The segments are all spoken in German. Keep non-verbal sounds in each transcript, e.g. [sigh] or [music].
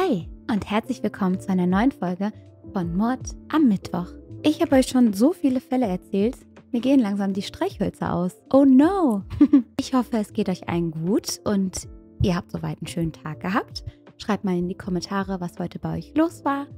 Hi und herzlich willkommen zu einer neuen Folge von Mord am Mittwoch. Ich habe euch schon so viele Fälle erzählt, mir gehen langsam die Streichhölzer aus. Oh no! [laughs] ich hoffe, es geht euch allen gut und ihr habt soweit einen schönen Tag gehabt. Schreibt mal in die Kommentare, was heute bei euch los war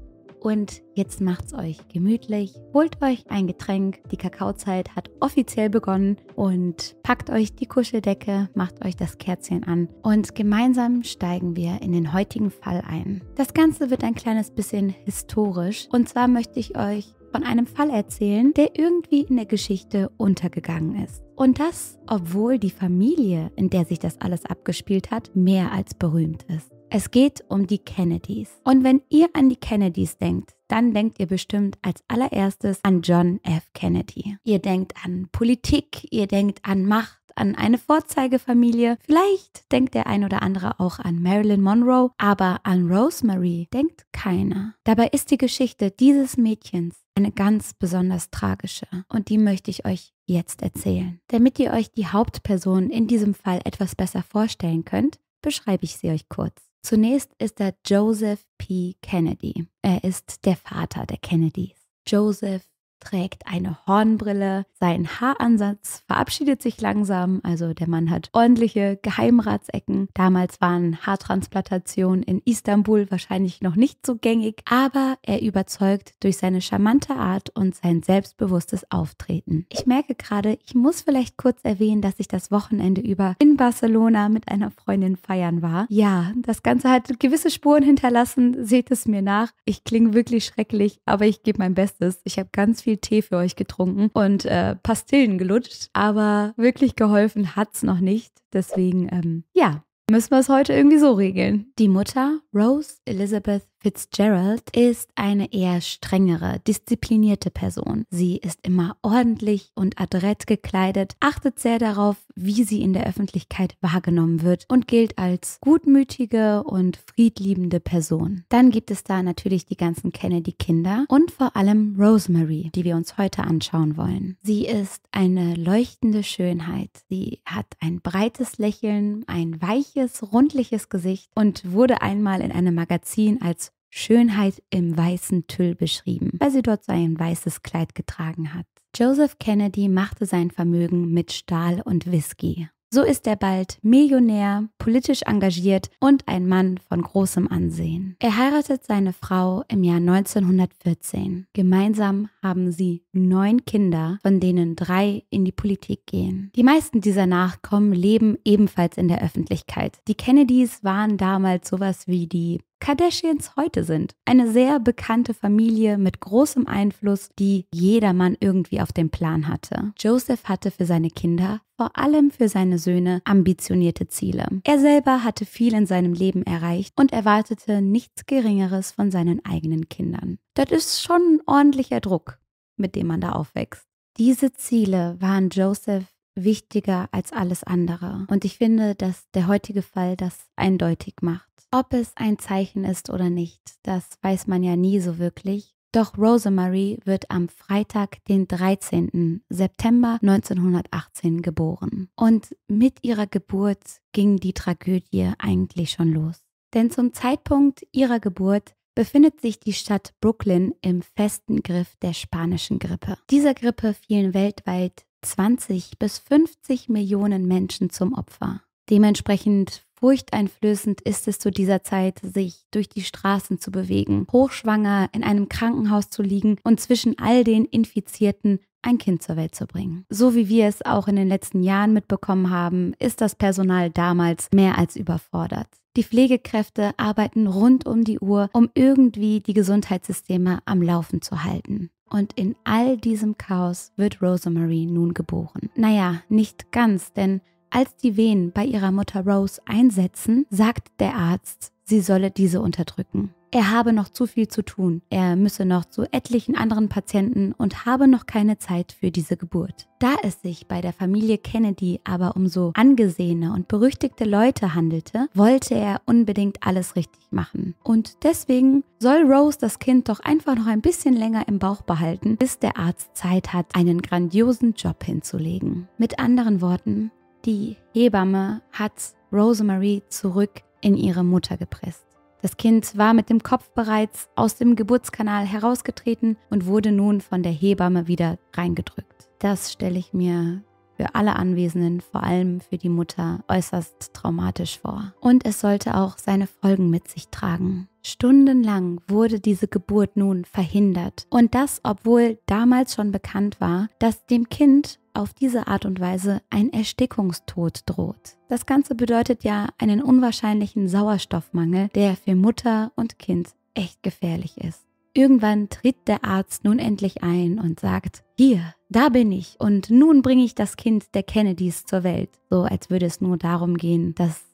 und jetzt macht's euch gemütlich, holt euch ein Getränk. Die Kakaozeit hat offiziell begonnen und packt euch die Kuscheldecke, macht euch das Kerzchen an und gemeinsam steigen wir in den heutigen Fall ein. Das Ganze wird ein kleines bisschen historisch und zwar möchte ich euch von einem Fall erzählen, der irgendwie in der Geschichte untergegangen ist. Und das, obwohl die Familie, in der sich das alles abgespielt hat, mehr als berühmt ist. Es geht um die Kennedys. Und wenn ihr an die Kennedys denkt, dann denkt ihr bestimmt als allererstes an John F. Kennedy. Ihr denkt an Politik, ihr denkt an Macht, an eine Vorzeigefamilie. Vielleicht denkt der ein oder andere auch an Marilyn Monroe, aber an Rosemary denkt keiner. Dabei ist die Geschichte dieses Mädchens eine ganz besonders tragische und die möchte ich euch jetzt erzählen. Damit ihr euch die Hauptperson in diesem Fall etwas besser vorstellen könnt, beschreibe ich sie euch kurz. Zunächst ist er Joseph P. Kennedy. Er ist der Vater der Kennedys. Joseph trägt eine Hornbrille, sein Haaransatz verabschiedet sich langsam, also der Mann hat ordentliche Geheimratsecken. Damals waren Haartransplantationen in Istanbul wahrscheinlich noch nicht so gängig, aber er überzeugt durch seine charmante Art und sein selbstbewusstes Auftreten. Ich merke gerade, ich muss vielleicht kurz erwähnen, dass ich das Wochenende über in Barcelona mit einer Freundin feiern war. Ja, das Ganze hat gewisse Spuren hinterlassen, seht es mir nach. Ich klinge wirklich schrecklich, aber ich gebe mein Bestes. Ich habe ganz viel viel Tee für euch getrunken und äh, Pastillen gelutscht, aber wirklich geholfen hat's noch nicht. Deswegen, ähm, ja, müssen wir es heute irgendwie so regeln. Die Mutter, Rose Elizabeth Fitzgerald ist eine eher strengere, disziplinierte Person. Sie ist immer ordentlich und adrett gekleidet, achtet sehr darauf, wie sie in der Öffentlichkeit wahrgenommen wird und gilt als gutmütige und friedliebende Person. Dann gibt es da natürlich die ganzen Kennedy-Kinder und vor allem Rosemary, die wir uns heute anschauen wollen. Sie ist eine leuchtende Schönheit. Sie hat ein breites Lächeln, ein weiches, rundliches Gesicht und wurde einmal in einem Magazin als Schönheit im weißen Tüll beschrieben, weil sie dort so ein weißes Kleid getragen hat. Joseph Kennedy machte sein Vermögen mit Stahl und Whisky. So ist er bald Millionär, politisch engagiert und ein Mann von großem Ansehen. Er heiratet seine Frau im Jahr 1914. Gemeinsam haben sie neun Kinder, von denen drei in die Politik gehen. Die meisten dieser Nachkommen leben ebenfalls in der Öffentlichkeit. Die Kennedys waren damals sowas wie die Kardashians heute sind. Eine sehr bekannte Familie mit großem Einfluss, die jedermann irgendwie auf dem Plan hatte. Joseph hatte für seine Kinder, vor allem für seine Söhne, ambitionierte Ziele. Er selber hatte viel in seinem Leben erreicht und erwartete nichts Geringeres von seinen eigenen Kindern. Das ist schon ein ordentlicher Druck, mit dem man da aufwächst. Diese Ziele waren Joseph wichtiger als alles andere. Und ich finde, dass der heutige Fall das eindeutig macht. Ob es ein Zeichen ist oder nicht, das weiß man ja nie so wirklich. Doch Rosemary wird am Freitag, den 13. September 1918 geboren. Und mit ihrer Geburt ging die Tragödie eigentlich schon los. Denn zum Zeitpunkt ihrer Geburt befindet sich die Stadt Brooklyn im festen Griff der spanischen Grippe. Dieser Grippe fielen weltweit 20 bis 50 Millionen Menschen zum Opfer. Dementsprechend furchteinflößend ist es zu dieser Zeit, sich durch die Straßen zu bewegen, hochschwanger in einem Krankenhaus zu liegen und zwischen all den Infizierten ein Kind zur Welt zu bringen. So wie wir es auch in den letzten Jahren mitbekommen haben, ist das Personal damals mehr als überfordert. Die Pflegekräfte arbeiten rund um die Uhr, um irgendwie die Gesundheitssysteme am Laufen zu halten. Und in all diesem Chaos wird Rosemary nun geboren. Naja, nicht ganz, denn als die Wehen bei ihrer Mutter Rose einsetzen, sagt der Arzt, sie solle diese unterdrücken er habe noch zu viel zu tun, er müsse noch zu etlichen anderen Patienten und habe noch keine Zeit für diese Geburt. Da es sich bei der Familie Kennedy aber um so angesehene und berüchtigte Leute handelte, wollte er unbedingt alles richtig machen. Und deswegen soll Rose das Kind doch einfach noch ein bisschen länger im Bauch behalten, bis der Arzt Zeit hat, einen grandiosen Job hinzulegen. Mit anderen Worten, die Hebamme hat Rosemary zurück in ihre Mutter gepresst. Das Kind war mit dem Kopf bereits aus dem Geburtskanal herausgetreten und wurde nun von der Hebamme wieder reingedrückt. Das stelle ich mir für alle Anwesenden, vor allem für die Mutter, äußerst traumatisch vor. Und es sollte auch seine Folgen mit sich tragen. Stundenlang wurde diese Geburt nun verhindert. Und das, obwohl damals schon bekannt war, dass dem Kind auf diese Art und Weise ein Erstickungstod droht. Das Ganze bedeutet ja einen unwahrscheinlichen Sauerstoffmangel, der für Mutter und Kind echt gefährlich ist. Irgendwann tritt der Arzt nun endlich ein und sagt, hier, da bin ich und nun bringe ich das Kind der Kennedys zur Welt. So als würde es nur darum gehen, dass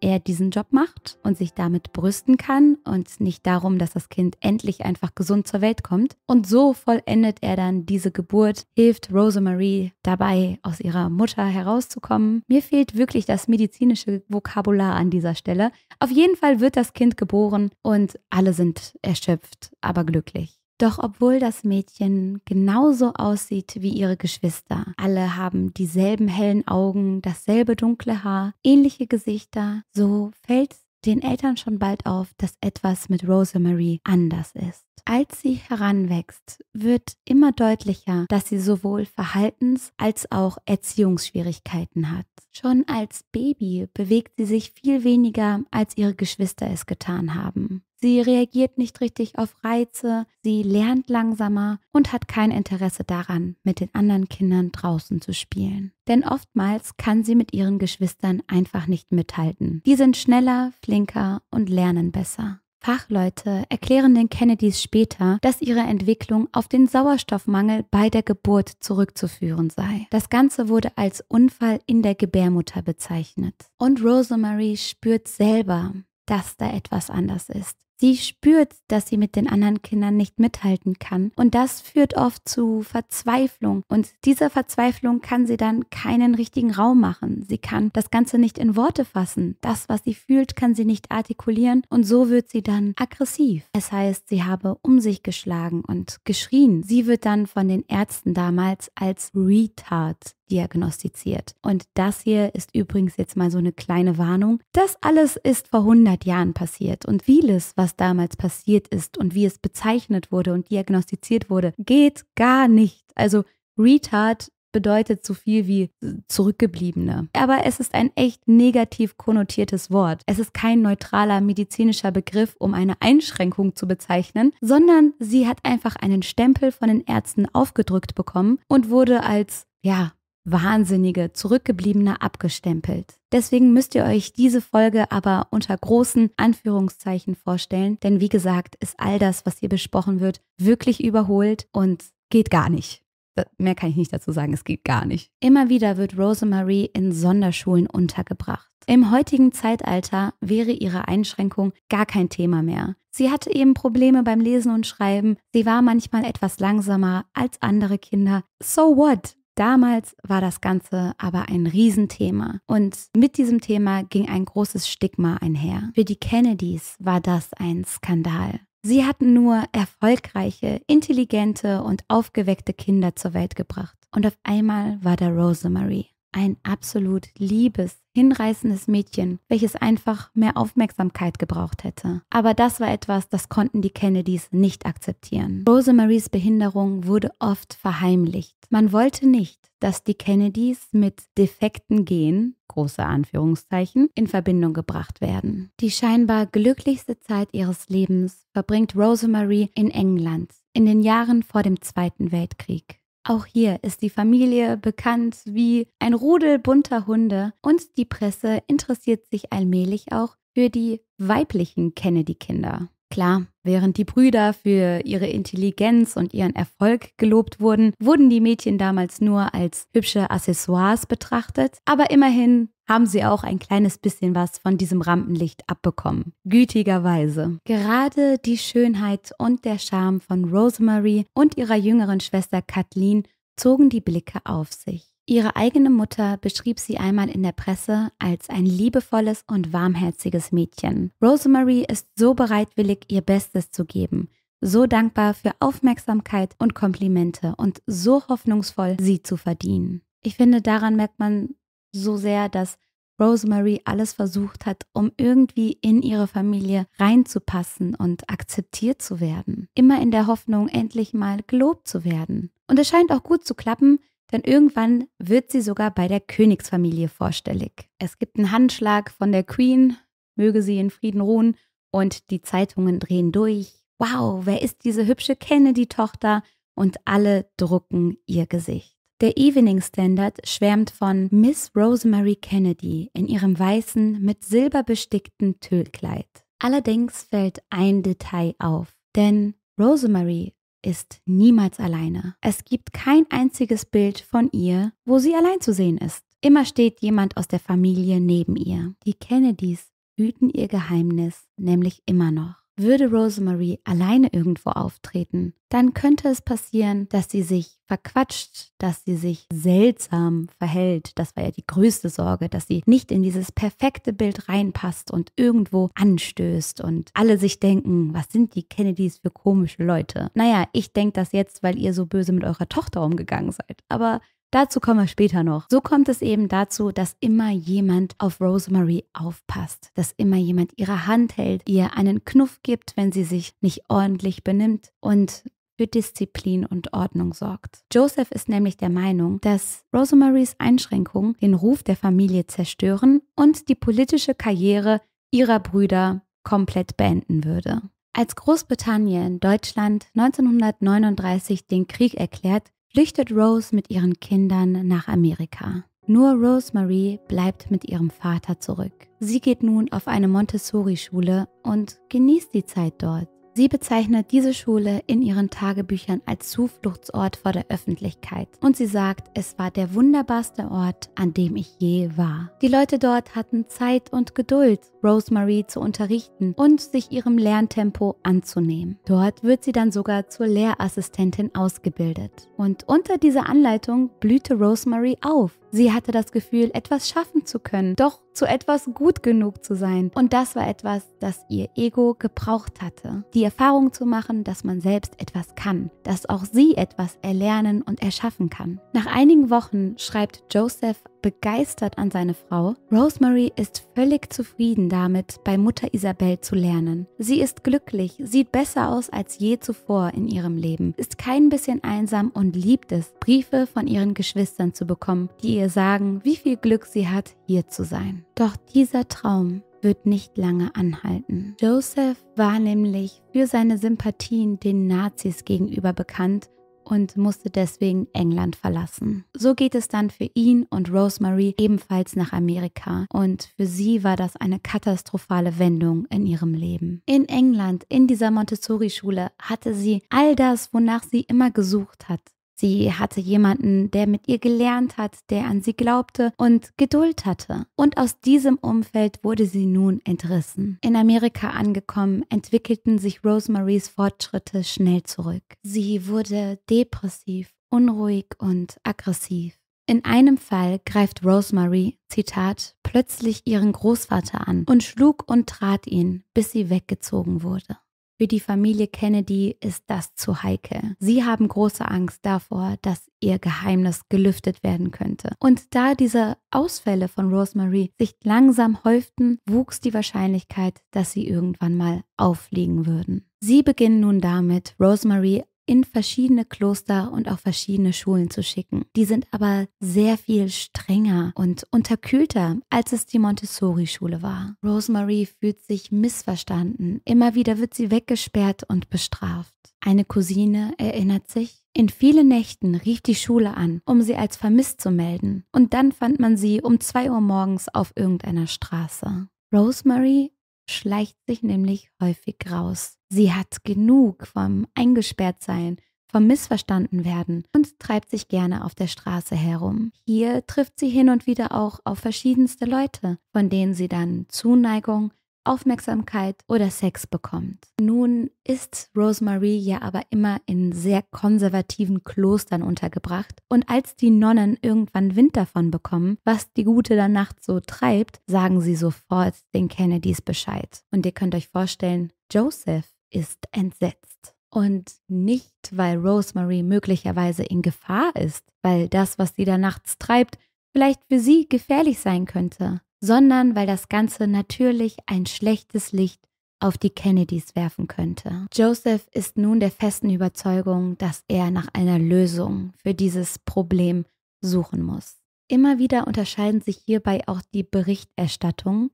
er diesen Job macht und sich damit brüsten kann und nicht darum, dass das Kind endlich einfach gesund zur Welt kommt. Und so vollendet er dann diese Geburt, hilft Rosemarie dabei, aus ihrer Mutter herauszukommen. Mir fehlt wirklich das medizinische Vokabular an dieser Stelle. Auf jeden Fall wird das Kind geboren und alle sind erschöpft, aber glücklich. Doch obwohl das Mädchen genauso aussieht wie ihre Geschwister, alle haben dieselben hellen Augen, dasselbe dunkle Haar, ähnliche Gesichter, so fällt den Eltern schon bald auf, dass etwas mit Rosemary anders ist als sie heranwächst, wird immer deutlicher, dass sie sowohl Verhaltens- als auch Erziehungsschwierigkeiten hat. Schon als Baby bewegt sie sich viel weniger, als ihre Geschwister es getan haben. Sie reagiert nicht richtig auf Reize, sie lernt langsamer und hat kein Interesse daran, mit den anderen Kindern draußen zu spielen. Denn oftmals kann sie mit ihren Geschwistern einfach nicht mithalten. Die sind schneller, flinker und lernen besser. Fachleute erklären den Kennedys später, dass ihre Entwicklung auf den Sauerstoffmangel bei der Geburt zurückzuführen sei. Das Ganze wurde als Unfall in der Gebärmutter bezeichnet. Und Rosemary spürt selber, dass da etwas anders ist. Sie spürt, dass sie mit den anderen Kindern nicht mithalten kann. Und das führt oft zu Verzweiflung. Und dieser Verzweiflung kann sie dann keinen richtigen Raum machen. Sie kann das Ganze nicht in Worte fassen. Das, was sie fühlt, kann sie nicht artikulieren. Und so wird sie dann aggressiv. Es heißt, sie habe um sich geschlagen und geschrien. Sie wird dann von den Ärzten damals als Retard diagnostiziert. Und das hier ist übrigens jetzt mal so eine kleine Warnung. Das alles ist vor 100 Jahren passiert und vieles, was damals passiert ist und wie es bezeichnet wurde und diagnostiziert wurde, geht gar nicht. Also Retard bedeutet so viel wie zurückgebliebene. Aber es ist ein echt negativ konnotiertes Wort. Es ist kein neutraler medizinischer Begriff, um eine Einschränkung zu bezeichnen, sondern sie hat einfach einen Stempel von den Ärzten aufgedrückt bekommen und wurde als ja, Wahnsinnige, Zurückgebliebene abgestempelt. Deswegen müsst ihr euch diese Folge aber unter großen Anführungszeichen vorstellen, denn wie gesagt, ist all das, was hier besprochen wird, wirklich überholt und geht gar nicht. Äh, mehr kann ich nicht dazu sagen, es geht gar nicht. Immer wieder wird Rosemary in Sonderschulen untergebracht. Im heutigen Zeitalter wäre ihre Einschränkung gar kein Thema mehr. Sie hatte eben Probleme beim Lesen und Schreiben, sie war manchmal etwas langsamer als andere Kinder. So what? Damals war das Ganze aber ein Riesenthema und mit diesem Thema ging ein großes Stigma einher. Für die Kennedys war das ein Skandal. Sie hatten nur erfolgreiche, intelligente und aufgeweckte Kinder zur Welt gebracht. Und auf einmal war da Rosemary ein absolut liebes, hinreißendes Mädchen, welches einfach mehr Aufmerksamkeit gebraucht hätte. Aber das war etwas, das konnten die Kennedys nicht akzeptieren. Rosemaries Behinderung wurde oft verheimlicht. Man wollte nicht, dass die Kennedys mit defekten Gen, große Anführungszeichen, in Verbindung gebracht werden. Die scheinbar glücklichste Zeit ihres Lebens verbringt Rosemary in England in den Jahren vor dem Zweiten Weltkrieg. Auch hier ist die Familie bekannt wie ein Rudel bunter Hunde und die Presse interessiert sich allmählich auch für die weiblichen Kennedy-Kinder. Klar, während die Brüder für ihre Intelligenz und ihren Erfolg gelobt wurden, wurden die Mädchen damals nur als hübsche Accessoires betrachtet, aber immerhin haben sie auch ein kleines bisschen was von diesem Rampenlicht abbekommen. Gütigerweise. Gerade die Schönheit und der Charme von Rosemary und ihrer jüngeren Schwester Kathleen zogen die Blicke auf sich. Ihre eigene Mutter beschrieb sie einmal in der Presse als ein liebevolles und warmherziges Mädchen. Rosemary ist so bereitwillig, ihr Bestes zu geben, so dankbar für Aufmerksamkeit und Komplimente und so hoffnungsvoll, sie zu verdienen. Ich finde, daran merkt man so sehr, dass Rosemary alles versucht hat, um irgendwie in ihre Familie reinzupassen und akzeptiert zu werden. Immer in der Hoffnung, endlich mal gelobt zu werden. Und es scheint auch gut zu klappen, denn irgendwann wird sie sogar bei der Königsfamilie vorstellig. Es gibt einen Handschlag von der Queen, möge sie in Frieden ruhen, und die Zeitungen drehen durch. Wow, wer ist diese hübsche Kennedy-Tochter? Und alle drucken ihr Gesicht. Der Evening Standard schwärmt von Miss Rosemary Kennedy in ihrem weißen, mit Silber bestickten Tüllkleid. Allerdings fällt ein Detail auf, denn Rosemary ist niemals alleine. Es gibt kein einziges Bild von ihr, wo sie allein zu sehen ist. Immer steht jemand aus der Familie neben ihr. Die Kennedys hüten ihr Geheimnis nämlich immer noch. Würde Rosemary alleine irgendwo auftreten, dann könnte es passieren, dass sie sich verquatscht, dass sie sich seltsam verhält. Das war ja die größte Sorge, dass sie nicht in dieses perfekte Bild reinpasst und irgendwo anstößt und alle sich denken, was sind die Kennedys für komische Leute? Naja, ich denke das jetzt, weil ihr so böse mit eurer Tochter umgegangen seid. Aber Dazu kommen wir später noch. So kommt es eben dazu, dass immer jemand auf Rosemary aufpasst, dass immer jemand ihre Hand hält, ihr einen Knuff gibt, wenn sie sich nicht ordentlich benimmt und für Disziplin und Ordnung sorgt. Joseph ist nämlich der Meinung, dass Rosemarys Einschränkungen den Ruf der Familie zerstören und die politische Karriere ihrer Brüder komplett beenden würde. Als Großbritannien Deutschland 1939 den Krieg erklärt, flüchtet Rose mit ihren Kindern nach Amerika. Nur Rosemarie bleibt mit ihrem Vater zurück. Sie geht nun auf eine Montessori-Schule und genießt die Zeit dort. Sie bezeichnet diese Schule in ihren Tagebüchern als Zufluchtsort vor der Öffentlichkeit und sie sagt, es war der wunderbarste Ort, an dem ich je war. Die Leute dort hatten Zeit und Geduld, Rosemary zu unterrichten und sich ihrem Lerntempo anzunehmen. Dort wird sie dann sogar zur Lehrassistentin ausgebildet. Und unter dieser Anleitung blühte Rosemary auf. Sie hatte das Gefühl, etwas schaffen zu können, doch zu etwas gut genug zu sein. Und das war etwas, das ihr Ego gebraucht hatte. Die Erfahrung zu machen, dass man selbst etwas kann, dass auch sie etwas erlernen und erschaffen kann. Nach einigen Wochen schreibt Joseph begeistert an seine Frau. Rosemary ist völlig zufrieden damit, bei Mutter Isabel zu lernen. Sie ist glücklich, sieht besser aus als je zuvor in ihrem Leben, ist kein bisschen einsam und liebt es, Briefe von ihren Geschwistern zu bekommen, die ihr sagen, wie viel Glück sie hat, hier zu sein. Doch dieser Traum wird nicht lange anhalten. Joseph war nämlich für seine Sympathien den Nazis gegenüber bekannt und musste deswegen England verlassen. So geht es dann für ihn und Rosemary ebenfalls nach Amerika und für sie war das eine katastrophale Wendung in ihrem Leben. In England, in dieser Montessori-Schule, hatte sie all das, wonach sie immer gesucht hat. Sie hatte jemanden, der mit ihr gelernt hat, der an sie glaubte und Geduld hatte. Und aus diesem Umfeld wurde sie nun entrissen. In Amerika angekommen, entwickelten sich Rosemaries Fortschritte schnell zurück. Sie wurde depressiv, unruhig und aggressiv. In einem Fall greift Rosemary, Zitat, plötzlich ihren Großvater an und schlug und trat ihn, bis sie weggezogen wurde. Für die Familie Kennedy ist das zu heikel. Sie haben große Angst davor, dass ihr Geheimnis gelüftet werden könnte. Und da diese Ausfälle von Rosemary sich langsam häuften, wuchs die Wahrscheinlichkeit, dass sie irgendwann mal auffliegen würden. Sie beginnen nun damit, Rosemary in verschiedene Kloster und auch verschiedene Schulen zu schicken. Die sind aber sehr viel strenger und unterkühlter, als es die Montessori-Schule war. Rosemary fühlt sich missverstanden. Immer wieder wird sie weggesperrt und bestraft. Eine Cousine erinnert sich, in vielen Nächten rief die Schule an, um sie als vermisst zu melden, und dann fand man sie um 2 Uhr morgens auf irgendeiner Straße. Rosemary schleicht sich nämlich häufig raus. Sie hat genug vom Eingesperrtsein, vom Missverstanden werden und treibt sich gerne auf der Straße herum. Hier trifft sie hin und wieder auch auf verschiedenste Leute, von denen sie dann Zuneigung, Aufmerksamkeit oder Sex bekommt. Nun ist Rosemary ja aber immer in sehr konservativen Klostern untergebracht und als die Nonnen irgendwann Wind davon bekommen, was die Gute da nachts so treibt, sagen sie sofort den Kennedys Bescheid. Und ihr könnt euch vorstellen, Joseph ist entsetzt. Und nicht, weil Rosemary möglicherweise in Gefahr ist, weil das, was sie da nachts treibt, vielleicht für sie gefährlich sein könnte sondern weil das Ganze natürlich ein schlechtes Licht auf die Kennedys werfen könnte. Joseph ist nun der festen Überzeugung, dass er nach einer Lösung für dieses Problem suchen muss. Immer wieder unterscheiden sich hierbei auch die Berichterstattung,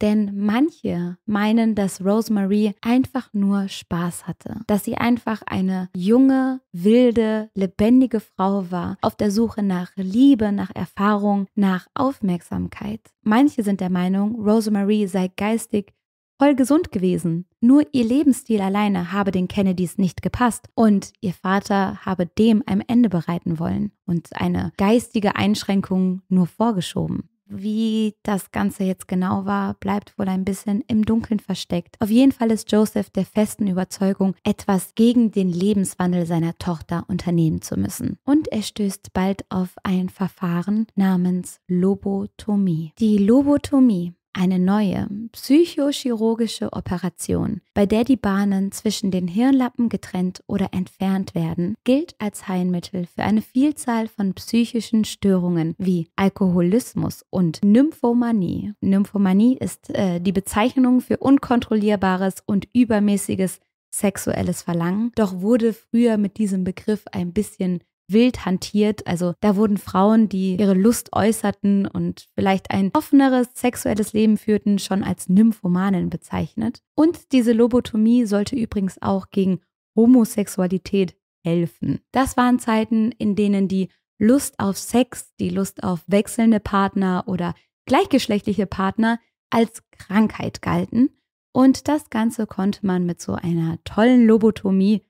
denn manche meinen, dass Rosemary einfach nur Spaß hatte, dass sie einfach eine junge, wilde, lebendige Frau war, auf der Suche nach Liebe, nach Erfahrung, nach Aufmerksamkeit. Manche sind der Meinung, Rosemary sei geistig voll gesund gewesen. Nur ihr Lebensstil alleine habe den Kennedys nicht gepasst und ihr Vater habe dem ein Ende bereiten wollen und eine geistige Einschränkung nur vorgeschoben. Wie das Ganze jetzt genau war, bleibt wohl ein bisschen im Dunkeln versteckt. Auf jeden Fall ist Joseph der festen Überzeugung, etwas gegen den Lebenswandel seiner Tochter unternehmen zu müssen. Und er stößt bald auf ein Verfahren namens Lobotomie. Die Lobotomie eine neue psychochirurgische Operation, bei der die Bahnen zwischen den Hirnlappen getrennt oder entfernt werden, gilt als Heilmittel für eine Vielzahl von psychischen Störungen wie Alkoholismus und Nymphomanie. Nymphomanie ist äh, die Bezeichnung für unkontrollierbares und übermäßiges sexuelles Verlangen, doch wurde früher mit diesem Begriff ein bisschen wild hantiert. Also da wurden Frauen, die ihre Lust äußerten und vielleicht ein offeneres sexuelles Leben führten, schon als Nymphomanen bezeichnet. Und diese Lobotomie sollte übrigens auch gegen Homosexualität helfen. Das waren Zeiten, in denen die Lust auf Sex, die Lust auf wechselnde Partner oder gleichgeschlechtliche Partner als Krankheit galten. Und das Ganze konnte man mit so einer tollen Lobotomie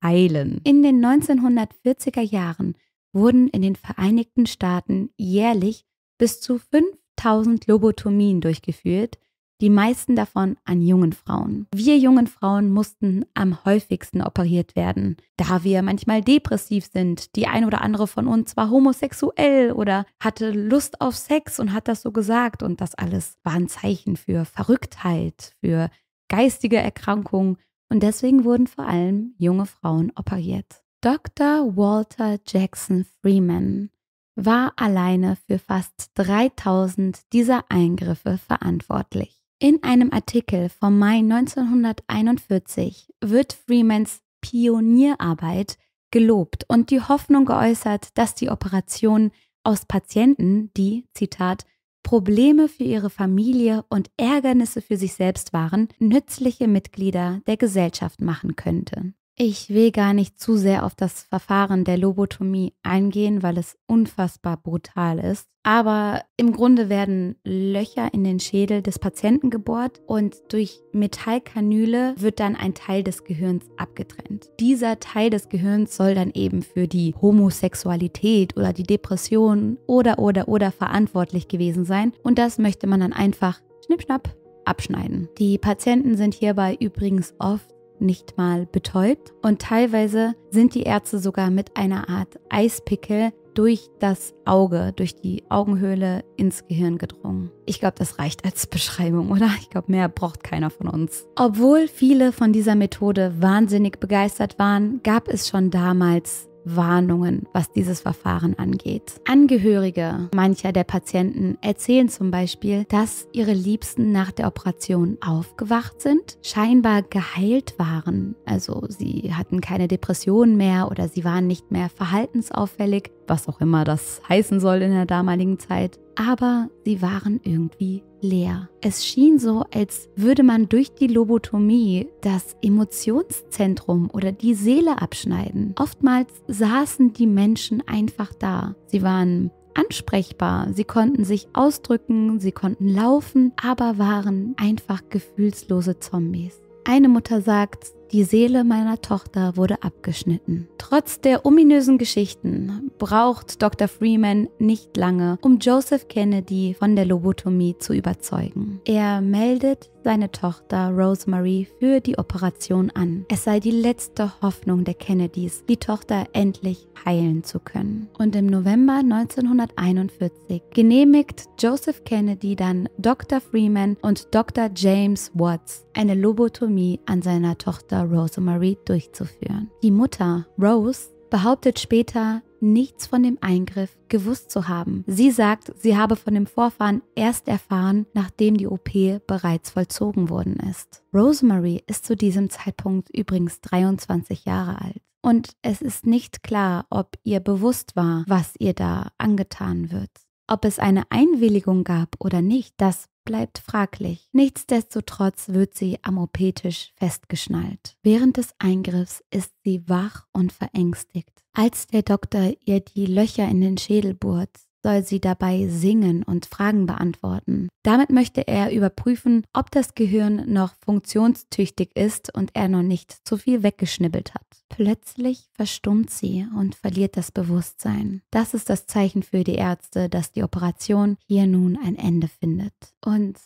eilen. In den 1940er Jahren wurden in den Vereinigten Staaten jährlich bis zu 5000 Lobotomien durchgeführt, die meisten davon an jungen Frauen. Wir jungen Frauen mussten am häufigsten operiert werden, da wir manchmal depressiv sind. Die ein oder andere von uns war homosexuell oder hatte Lust auf Sex und hat das so gesagt und das alles waren Zeichen für Verrücktheit, für geistige Erkrankungen und deswegen wurden vor allem junge Frauen operiert. Dr. Walter Jackson Freeman war alleine für fast 3000 dieser Eingriffe verantwortlich. In einem Artikel vom Mai 1941 wird Freemans Pionierarbeit gelobt und die Hoffnung geäußert, dass die Operation aus Patienten, die, Zitat, Probleme für ihre Familie und Ärgernisse für sich selbst waren, nützliche Mitglieder der Gesellschaft machen könnte. Ich will gar nicht zu sehr auf das Verfahren der Lobotomie eingehen, weil es unfassbar brutal ist. Aber im Grunde werden Löcher in den Schädel des Patienten gebohrt und durch Metallkanüle wird dann ein Teil des Gehirns abgetrennt. Dieser Teil des Gehirns soll dann eben für die Homosexualität oder die Depression oder oder oder verantwortlich gewesen sein. Und das möchte man dann einfach schnippschnapp abschneiden. Die Patienten sind hierbei übrigens oft nicht mal betäubt und teilweise sind die Ärzte sogar mit einer Art Eispickel durch das Auge, durch die Augenhöhle ins Gehirn gedrungen. Ich glaube, das reicht als Beschreibung, oder? Ich glaube, mehr braucht keiner von uns. Obwohl viele von dieser Methode wahnsinnig begeistert waren, gab es schon damals Warnungen, was dieses Verfahren angeht. Angehörige mancher der Patienten erzählen zum Beispiel, dass ihre Liebsten nach der Operation aufgewacht sind, scheinbar geheilt waren. Also sie hatten keine Depressionen mehr oder sie waren nicht mehr verhaltensauffällig was auch immer das heißen soll in der damaligen Zeit. Aber sie waren irgendwie leer. Es schien so, als würde man durch die Lobotomie das Emotionszentrum oder die Seele abschneiden. Oftmals saßen die Menschen einfach da. Sie waren ansprechbar, sie konnten sich ausdrücken, sie konnten laufen, aber waren einfach gefühlslose Zombies. Eine Mutter sagt, die Seele meiner Tochter wurde abgeschnitten. Trotz der ominösen Geschichten braucht Dr. Freeman nicht lange, um Joseph Kennedy von der Lobotomie zu überzeugen. Er meldet seine Tochter Rosemary für die Operation an. Es sei die letzte Hoffnung der Kennedys, die Tochter endlich heilen zu können. Und im November 1941 genehmigt Joseph Kennedy dann Dr. Freeman und Dr. James Watts eine Lobotomie an seiner Tochter Rosemary durchzuführen. Die Mutter Rose behauptet später, nichts von dem Eingriff gewusst zu haben. Sie sagt, sie habe von dem Vorfahren erst erfahren, nachdem die OP bereits vollzogen worden ist. Rosemary ist zu diesem Zeitpunkt übrigens 23 Jahre alt. Und es ist nicht klar, ob ihr bewusst war, was ihr da angetan wird. Ob es eine Einwilligung gab oder nicht, das bleibt fraglich. Nichtsdestotrotz wird sie amopetisch festgeschnallt. Während des Eingriffs ist sie wach und verängstigt. Als der Doktor ihr die Löcher in den Schädel bohrt, soll sie dabei singen und Fragen beantworten. Damit möchte er überprüfen, ob das Gehirn noch funktionstüchtig ist und er noch nicht zu viel weggeschnibbelt hat. Plötzlich verstummt sie und verliert das Bewusstsein. Das ist das Zeichen für die Ärzte, dass die Operation hier nun ein Ende findet. Und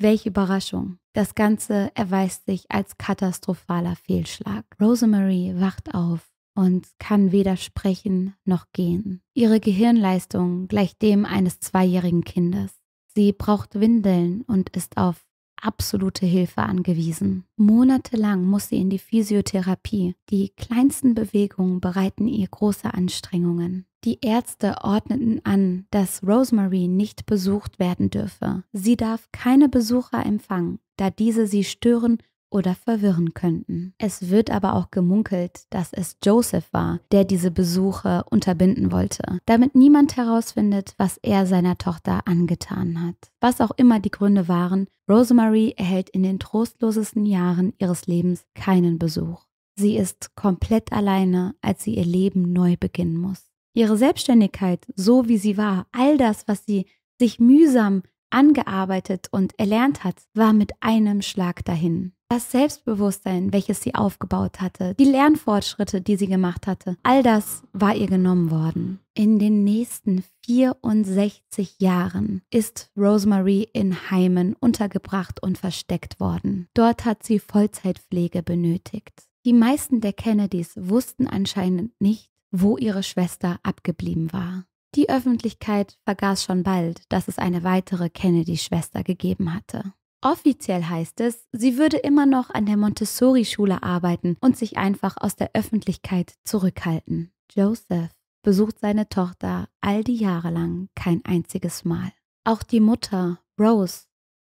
welche Überraschung. Das Ganze erweist sich als katastrophaler Fehlschlag. Rosemary wacht auf und kann weder sprechen noch gehen. Ihre Gehirnleistung gleicht dem eines zweijährigen Kindes. Sie braucht Windeln und ist auf absolute Hilfe angewiesen. Monatelang muss sie in die Physiotherapie. Die kleinsten Bewegungen bereiten ihr große Anstrengungen. Die Ärzte ordneten an, dass Rosemary nicht besucht werden dürfe. Sie darf keine Besucher empfangen, da diese sie stören oder verwirren könnten. Es wird aber auch gemunkelt, dass es Joseph war, der diese Besuche unterbinden wollte, damit niemand herausfindet, was er seiner Tochter angetan hat. Was auch immer die Gründe waren, Rosemary erhält in den trostlosesten Jahren ihres Lebens keinen Besuch. Sie ist komplett alleine, als sie ihr Leben neu beginnen muss. Ihre Selbstständigkeit, so wie sie war, all das, was sie sich mühsam angearbeitet und erlernt hat, war mit einem Schlag dahin das Selbstbewusstsein, welches sie aufgebaut hatte, die Lernfortschritte, die sie gemacht hatte, all das war ihr genommen worden. In den nächsten 64 Jahren ist Rosemary in Heimen untergebracht und versteckt worden. Dort hat sie Vollzeitpflege benötigt. Die meisten der Kennedys wussten anscheinend nicht, wo ihre Schwester abgeblieben war. Die Öffentlichkeit vergaß schon bald, dass es eine weitere Kennedy-Schwester gegeben hatte. Offiziell heißt es, sie würde immer noch an der Montessori-Schule arbeiten und sich einfach aus der Öffentlichkeit zurückhalten. Joseph besucht seine Tochter all die Jahre lang kein einziges Mal. Auch die Mutter, Rose,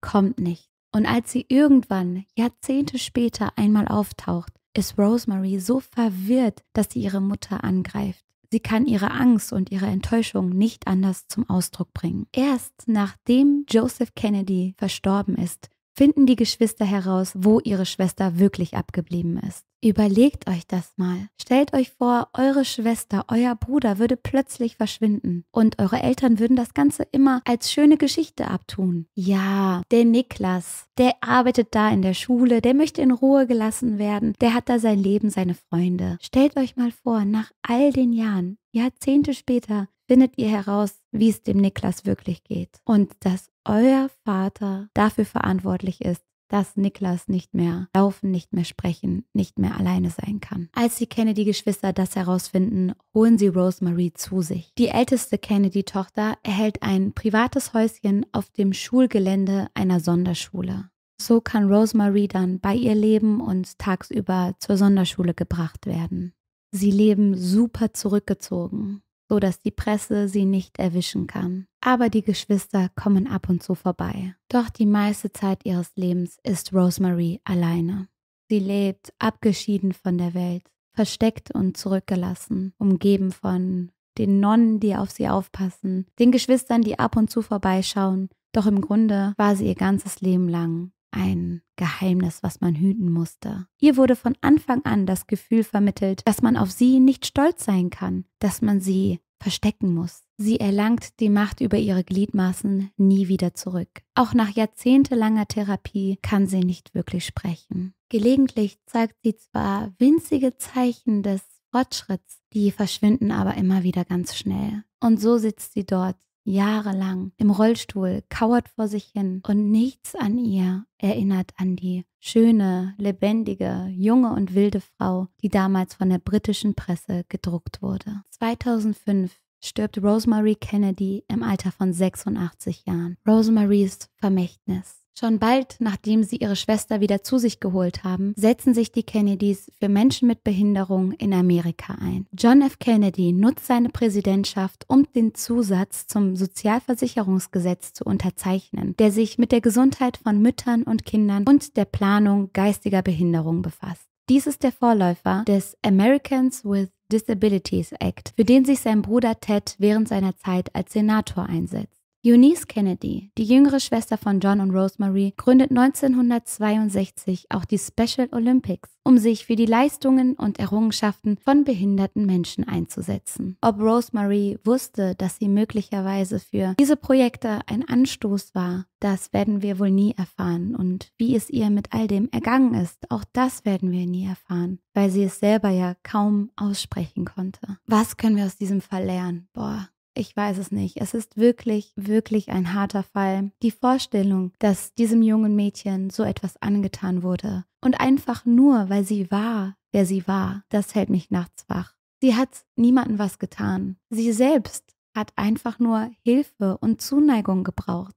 kommt nicht. Und als sie irgendwann, Jahrzehnte später, einmal auftaucht, ist Rosemary so verwirrt, dass sie ihre Mutter angreift. Sie kann ihre Angst und ihre Enttäuschung nicht anders zum Ausdruck bringen. Erst nachdem Joseph Kennedy verstorben ist, finden die Geschwister heraus, wo ihre Schwester wirklich abgeblieben ist. Überlegt euch das mal. Stellt euch vor, eure Schwester, euer Bruder würde plötzlich verschwinden und eure Eltern würden das Ganze immer als schöne Geschichte abtun. Ja, der Niklas, der arbeitet da in der Schule, der möchte in Ruhe gelassen werden, der hat da sein Leben, seine Freunde. Stellt euch mal vor, nach all den Jahren, Jahrzehnte später, findet ihr heraus, wie es dem Niklas wirklich geht. Und das euer Vater dafür verantwortlich ist, dass Niklas nicht mehr laufen, nicht mehr sprechen, nicht mehr alleine sein kann. Als die Kennedy-Geschwister das herausfinden, holen sie Rosemary zu sich. Die älteste Kennedy-Tochter erhält ein privates Häuschen auf dem Schulgelände einer Sonderschule. So kann Rosemary dann bei ihr leben und tagsüber zur Sonderschule gebracht werden. Sie leben super zurückgezogen so dass die Presse sie nicht erwischen kann. Aber die Geschwister kommen ab und zu vorbei. Doch die meiste Zeit ihres Lebens ist Rosemary alleine. Sie lebt abgeschieden von der Welt, versteckt und zurückgelassen, umgeben von den Nonnen, die auf sie aufpassen, den Geschwistern, die ab und zu vorbeischauen, doch im Grunde war sie ihr ganzes Leben lang ein Geheimnis, was man hüten musste. Ihr wurde von Anfang an das Gefühl vermittelt, dass man auf sie nicht stolz sein kann, dass man sie verstecken muss. Sie erlangt die Macht über ihre Gliedmaßen nie wieder zurück. Auch nach jahrzehntelanger Therapie kann sie nicht wirklich sprechen. Gelegentlich zeigt sie zwar winzige Zeichen des Fortschritts, die verschwinden aber immer wieder ganz schnell. Und so sitzt sie dort, jahrelang im Rollstuhl, kauert vor sich hin und nichts an ihr erinnert an die schöne, lebendige, junge und wilde Frau, die damals von der britischen Presse gedruckt wurde. 2005 stirbt Rosemary Kennedy im Alter von 86 Jahren. Rosemarys Vermächtnis. Schon bald, nachdem sie ihre Schwester wieder zu sich geholt haben, setzen sich die Kennedys für Menschen mit Behinderung in Amerika ein. John F. Kennedy nutzt seine Präsidentschaft, um den Zusatz zum Sozialversicherungsgesetz zu unterzeichnen, der sich mit der Gesundheit von Müttern und Kindern und der Planung geistiger Behinderung befasst. Dies ist der Vorläufer des Americans with Disabilities Act, für den sich sein Bruder Ted während seiner Zeit als Senator einsetzt. Eunice Kennedy, die jüngere Schwester von John und Rosemary, gründet 1962 auch die Special Olympics, um sich für die Leistungen und Errungenschaften von behinderten Menschen einzusetzen. Ob Rosemary wusste, dass sie möglicherweise für diese Projekte ein Anstoß war, das werden wir wohl nie erfahren. Und wie es ihr mit all dem ergangen ist, auch das werden wir nie erfahren, weil sie es selber ja kaum aussprechen konnte. Was können wir aus diesem Fall lernen? Boah, ich weiß es nicht. Es ist wirklich, wirklich ein harter Fall. Die Vorstellung, dass diesem jungen Mädchen so etwas angetan wurde und einfach nur, weil sie war, wer sie war, das hält mich nachts wach. Sie hat niemandem was getan. Sie selbst hat einfach nur Hilfe und Zuneigung gebraucht.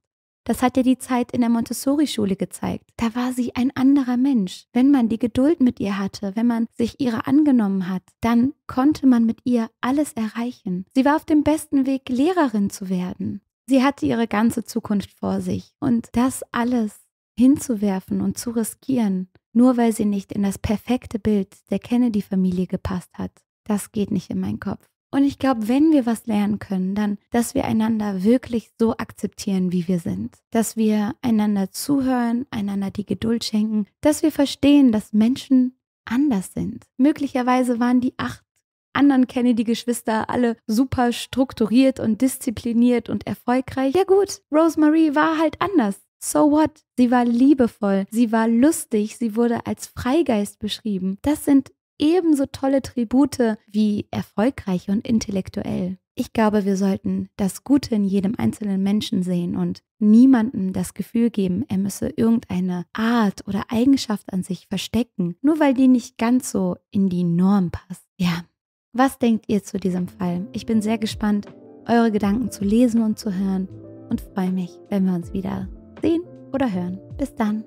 Das hat ja die Zeit in der Montessori-Schule gezeigt. Da war sie ein anderer Mensch. Wenn man die Geduld mit ihr hatte, wenn man sich ihrer angenommen hat, dann konnte man mit ihr alles erreichen. Sie war auf dem besten Weg, Lehrerin zu werden. Sie hatte ihre ganze Zukunft vor sich. Und das alles hinzuwerfen und zu riskieren, nur weil sie nicht in das perfekte Bild der Kennedy-Familie gepasst hat, das geht nicht in meinen Kopf. Und ich glaube, wenn wir was lernen können, dann, dass wir einander wirklich so akzeptieren, wie wir sind. Dass wir einander zuhören, einander die Geduld schenken, dass wir verstehen, dass Menschen anders sind. Möglicherweise waren die acht anderen Kennedy-Geschwister alle super strukturiert und diszipliniert und erfolgreich. Ja gut, Rosemary war halt anders. So what? Sie war liebevoll, sie war lustig, sie wurde als Freigeist beschrieben. Das sind ebenso tolle Tribute wie erfolgreich und intellektuell. Ich glaube, wir sollten das Gute in jedem einzelnen Menschen sehen und niemandem das Gefühl geben, er müsse irgendeine Art oder Eigenschaft an sich verstecken, nur weil die nicht ganz so in die Norm passt. Ja, was denkt ihr zu diesem Fall? Ich bin sehr gespannt, eure Gedanken zu lesen und zu hören und freue mich, wenn wir uns wieder sehen oder hören. Bis dann.